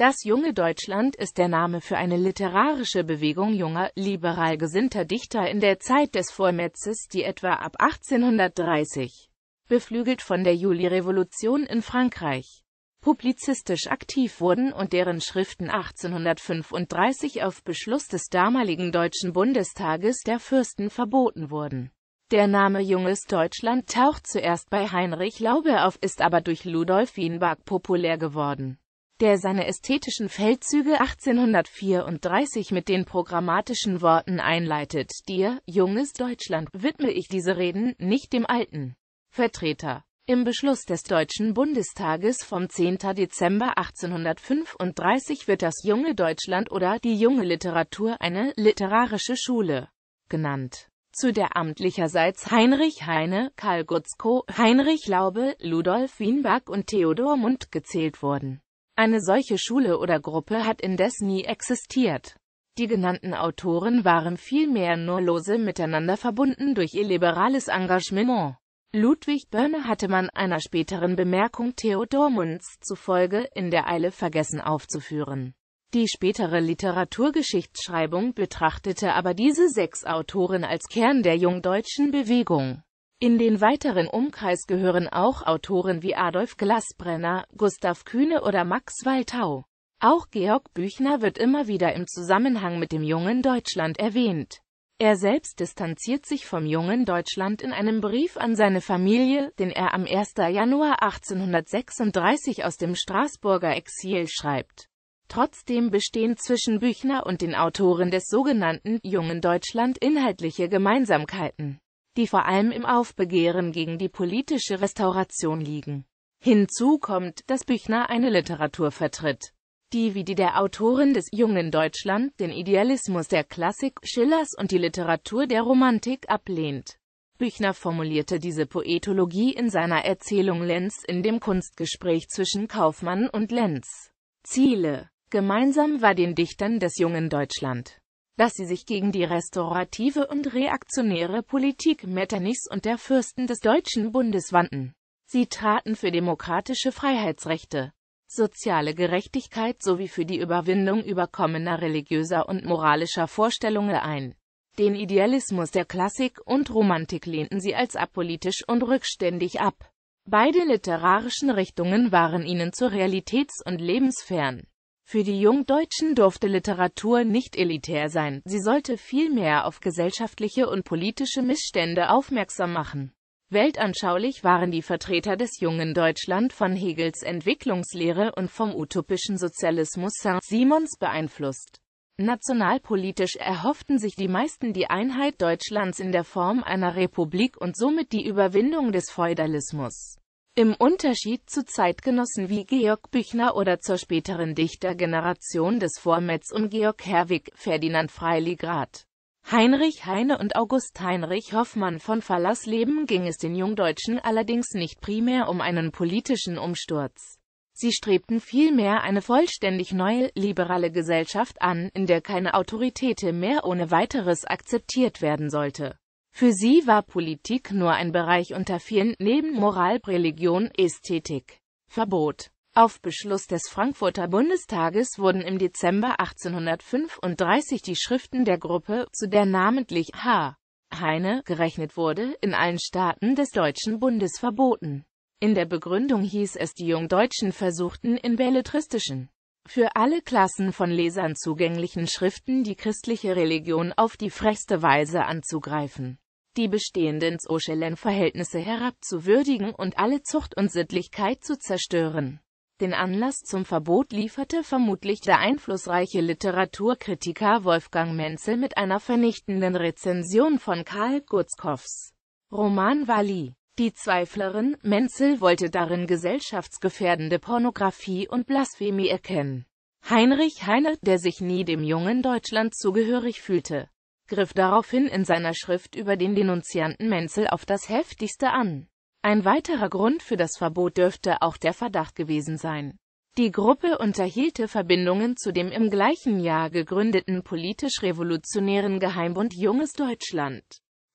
Das junge Deutschland ist der Name für eine literarische Bewegung junger, liberal gesinnter Dichter in der Zeit des Vormetzes, die etwa ab 1830, beflügelt von der Julirevolution in Frankreich, publizistisch aktiv wurden und deren Schriften 1835 auf Beschluss des damaligen Deutschen Bundestages der Fürsten verboten wurden. Der Name Junges Deutschland taucht zuerst bei Heinrich Laube auf, ist aber durch Ludolf Wienbach populär geworden der seine ästhetischen Feldzüge 1834 mit den programmatischen Worten einleitet, Dir, junges Deutschland, widme ich diese Reden, nicht dem alten Vertreter. Im Beschluss des Deutschen Bundestages vom 10. Dezember 1835 wird das junge Deutschland oder die junge Literatur eine literarische Schule genannt zu der amtlicherseits Heinrich Heine, Karl Gutzko, Heinrich Laube, Ludolf Wienberg und Theodor Mund gezählt wurden eine solche Schule oder Gruppe hat indes nie existiert. Die genannten Autoren waren vielmehr nur lose miteinander verbunden durch ihr liberales Engagement. Ludwig Börne hatte man einer späteren Bemerkung Theodor Munz zufolge in der Eile vergessen aufzuführen. Die spätere Literaturgeschichtsschreibung betrachtete aber diese sechs Autoren als Kern der jungdeutschen Bewegung. In den weiteren Umkreis gehören auch Autoren wie Adolf Glasbrenner, Gustav Kühne oder Max Waltau. Auch Georg Büchner wird immer wieder im Zusammenhang mit dem jungen Deutschland erwähnt. Er selbst distanziert sich vom jungen Deutschland in einem Brief an seine Familie, den er am 1. Januar 1836 aus dem Straßburger Exil schreibt. Trotzdem bestehen zwischen Büchner und den Autoren des sogenannten jungen Deutschland inhaltliche Gemeinsamkeiten die vor allem im Aufbegehren gegen die politische Restauration liegen. Hinzu kommt, dass Büchner eine Literatur vertritt, die wie die der Autorin des jungen Deutschland den Idealismus der Klassik, Schillers und die Literatur der Romantik ablehnt. Büchner formulierte diese Poetologie in seiner Erzählung Lenz in dem Kunstgespräch zwischen Kaufmann und Lenz. Ziele. Gemeinsam war den Dichtern des jungen Deutschland dass sie sich gegen die restaurative und reaktionäre Politik Metternichs und der Fürsten des Deutschen Bundes wandten. Sie traten für demokratische Freiheitsrechte, soziale Gerechtigkeit sowie für die Überwindung überkommener religiöser und moralischer Vorstellungen ein. Den Idealismus der Klassik und Romantik lehnten sie als apolitisch und rückständig ab. Beide literarischen Richtungen waren ihnen zu realitäts- und lebensfern. Für die Jungdeutschen durfte Literatur nicht elitär sein, sie sollte vielmehr auf gesellschaftliche und politische Missstände aufmerksam machen. Weltanschaulich waren die Vertreter des jungen Deutschland von Hegels Entwicklungslehre und vom utopischen Sozialismus Saint-Simons beeinflusst. Nationalpolitisch erhofften sich die meisten die Einheit Deutschlands in der Form einer Republik und somit die Überwindung des Feudalismus. Im Unterschied zu Zeitgenossen wie Georg Büchner oder zur späteren Dichtergeneration des Vormetz um Georg Herwig, Ferdinand Freiligrath, Heinrich Heine und August Heinrich Hoffmann von Fallersleben ging es den Jungdeutschen allerdings nicht primär um einen politischen Umsturz. Sie strebten vielmehr eine vollständig neue, liberale Gesellschaft an, in der keine Autorität mehr ohne weiteres akzeptiert werden sollte. Für sie war Politik nur ein Bereich unter vielen, neben Moral, Religion, Ästhetik, Verbot. Auf Beschluss des Frankfurter Bundestages wurden im Dezember 1835 die Schriften der Gruppe, zu der namentlich H. Heine gerechnet wurde, in allen Staaten des Deutschen Bundes verboten. In der Begründung hieß es, die Jungdeutschen versuchten in belletristischen für alle Klassen von Lesern zugänglichen Schriften die christliche Religion auf die frechste Weise anzugreifen, die bestehenden sozialen Verhältnisse herabzuwürdigen und alle Zucht und Sittlichkeit zu zerstören. Den Anlass zum Verbot lieferte vermutlich der einflussreiche Literaturkritiker Wolfgang Menzel mit einer vernichtenden Rezension von Karl Gutzkoffs Roman Wally. Die Zweiflerin Menzel wollte darin gesellschaftsgefährdende Pornografie und Blasphemie erkennen. Heinrich Heine, der sich nie dem jungen Deutschland zugehörig fühlte, griff daraufhin in seiner Schrift über den Denunzianten Menzel auf das Heftigste an. Ein weiterer Grund für das Verbot dürfte auch der Verdacht gewesen sein. Die Gruppe unterhielte Verbindungen zu dem im gleichen Jahr gegründeten politisch-revolutionären Geheimbund Junges Deutschland.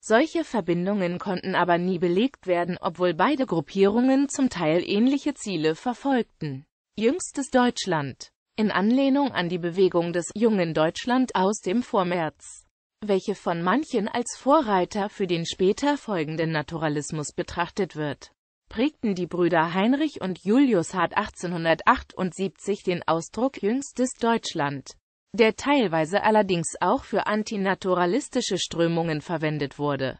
Solche Verbindungen konnten aber nie belegt werden, obwohl beide Gruppierungen zum Teil ähnliche Ziele verfolgten. Jüngstes Deutschland In Anlehnung an die Bewegung des «Jungen Deutschland» aus dem Vormärz, welche von manchen als Vorreiter für den später folgenden Naturalismus betrachtet wird, prägten die Brüder Heinrich und Julius Hart 1878 den Ausdruck «Jüngstes Deutschland» der teilweise allerdings auch für antinaturalistische Strömungen verwendet wurde